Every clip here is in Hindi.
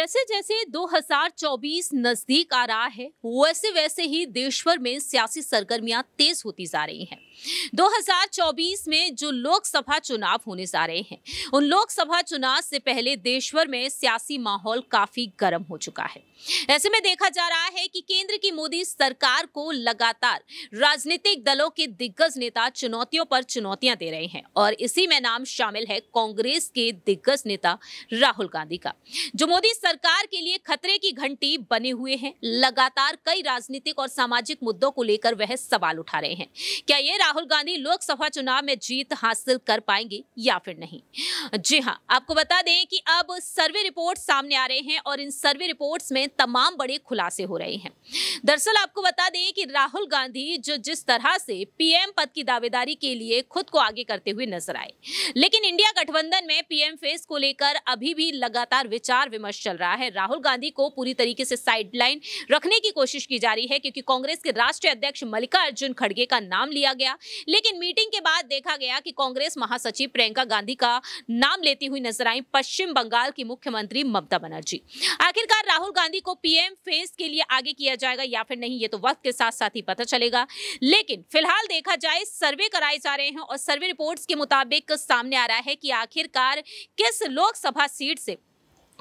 जैसे जैसे 2024 नजदीक आ रहा है वैसे वैसे ही देश भर में सियासी सरगर्मियां तेज होती जा रही हैं 2024 में जो लोकसभा चुनाव होने जा रहे हैं उन लोकसभा चुनाव से पहले देश भर में सियासी माहौल काफी गर्म हो चुका है ऐसे में देखा जा रहा है कि केंद्र की मोदी सरकार को लगातार राजनीतिक दलों के दिग्गज नेता चुनौतियों पर चुनौतियां दे रहे हैं और इसी में नाम शामिल है कांग्रेस के दिग्गज नेता राहुल गांधी का जो मोदी सरकार के लिए खतरे की घंटी बने हुए हैं लगातार कई राजनीतिक और सामाजिक मुद्दों को लेकर वह सवाल उठा रहे हैं क्या ये राहुल गांधी लोकसभा चुनाव में जीत हासिल कर पाएंगे या फिर नहीं जी हां आपको बता दें कि अब सर्वे रिपोर्ट सामने आ रहे हैं और इन सर्वे रिपोर्ट में तमाम बड़े खुलासे हो रहे हैं दरअसल आपको बता दें कि राहुल गांधी जो जिस तरह से पीएम पद की दावेदारी के लिए खुद को आगे करते हुए नजर आए लेकिन इंडिया गठबंधन में पीएम फेस को लेकर अभी भी लगातार विचार विमर्श चल रहा है राहुल गांधी को पूरी तरीके से साइडलाइन रखने की कोशिश की जा रही है क्योंकि कांग्रेस के राष्ट्रीय अध्यक्ष मल्लिकार्जुन खड़गे का नाम लिया गया लेकिन मीटिंग के बाद देखा गया कि कांग्रेस महासचिव प्रियंका गांधी का नाम लेती हुई नजर आई पश्चिम बंगाल की मुख्यमंत्री ममता बनर्जी आखिरकार राहुल गांधी को पीएम फेस के लिए आगे किया जाएगा या फिर नहीं ये तो वक्त के साथ साथ ही पता चलेगा लेकिन फिलहाल देखा जाए सर्वे कराए जा रहे हैं और सर्वे रिपोर्ट्स के मुताबिक सामने आ रहा है कि आखिरकार किस लोकसभा सीट से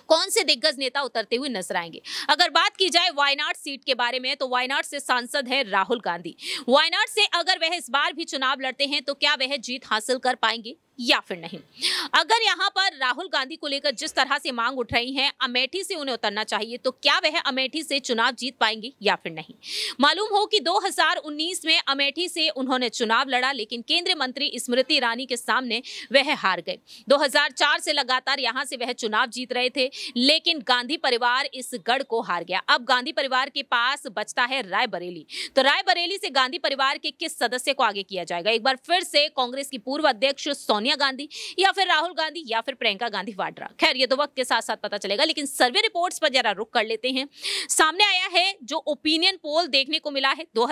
कौन से दिग्गज नेता उतरते हुए नजर आएंगे अगर बात की जाए वायनाड सीट के बारे में तो वायनाड से सांसद है राहुल गांधी वायनाड से अगर वह इस बार भी चुनाव लड़ते हैं तो क्या वह जीत हासिल कर पाएंगे या फिर नहीं अगर यहाँ पर राहुल गांधी को लेकर जिस तरह से मांग उठ रही है अमेठी से उन्हें उतरना चाहिए तो क्या वह अमेठी से चुनाव जीत पाएंगे या फिर नहीं मालूम हो कि 2019 में अमेठी से उन्होंने चुनाव लड़ा लेकिन केंद्रीय मंत्री स्मृति ईरानी के सामने वह हार गए 2004 से लगातार यहां से वह चुनाव जीत रहे थे लेकिन गांधी परिवार इस गढ़ को हार गया अब गांधी परिवार के पास बचता है रायबरेली तो रायबरेली से गांधी परिवार के किस सदस्य को आगे किया जाएगा एक बार फिर से कांग्रेस की पूर्व अध्यक्ष सोनिया सोनिया गांधी या फिर राहुल गांधी या फिर प्रियंका गांधी वाड्रा खैर ये तो वक्त के साथ साथ पता चलेगा लेकिन सर्वे रिपोर्ट्स पर जरा रुख कर लेते हैं सामने आया है जो ओपिनियन पोल देखने को मिला है दो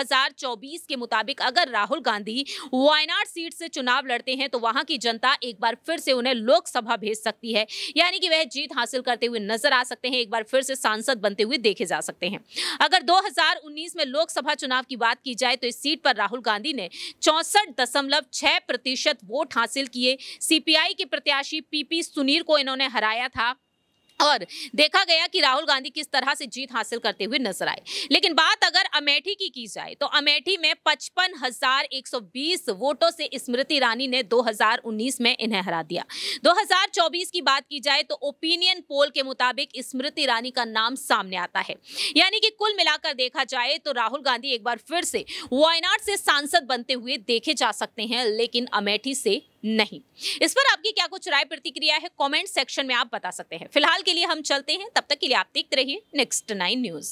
के मुताबिक अगर राहुल गांधी वायनाड सीट से चुनाव लड़ते हैं तो वहां की जनता एक बार फिर से उन्हें लोकसभा भेज सकती है यानी कि वह जीत हासिल करते हुए नजर आ सकते हैं एक बार फिर से सांसद बनते हुए देखे जा सकते हैं अगर 2019 में लोकसभा चुनाव की बात की जाए तो इस सीट पर राहुल गांधी ने चौसठ दशमलव छह प्रतिशत वोट हासिल किए लिए सीपीआई के प्रत्याशी पीपी सुनीर को इन्होंने हराया था और देखा गया कि राहुल गांधी किस तरह से जीत हासिल करते हुए नजर आए लेकिन बात अगर अमेठी की की जाए तो अमेठी में पचपन वोटों से स्मृति ईरानी ने 2019 में इन्हें हरा दिया 2024 की बात की जाए तो ओपिनियन पोल के मुताबिक स्मृति ईरानी का नाम सामने आता है यानी कि कुल मिलाकर देखा जाए तो राहुल गांधी एक बार फिर से वायनाड से सांसद बनते हुए देखे जा सकते हैं लेकिन अमेठी से नहीं इस पर आपकी क्या कुछ राय प्रतिक्रिया है कमेंट सेक्शन में आप बता सकते हैं फिलहाल के लिए हम चलते हैं तब तक के लिए आप देखते रहिए नेक्स्ट नाइन न्यूज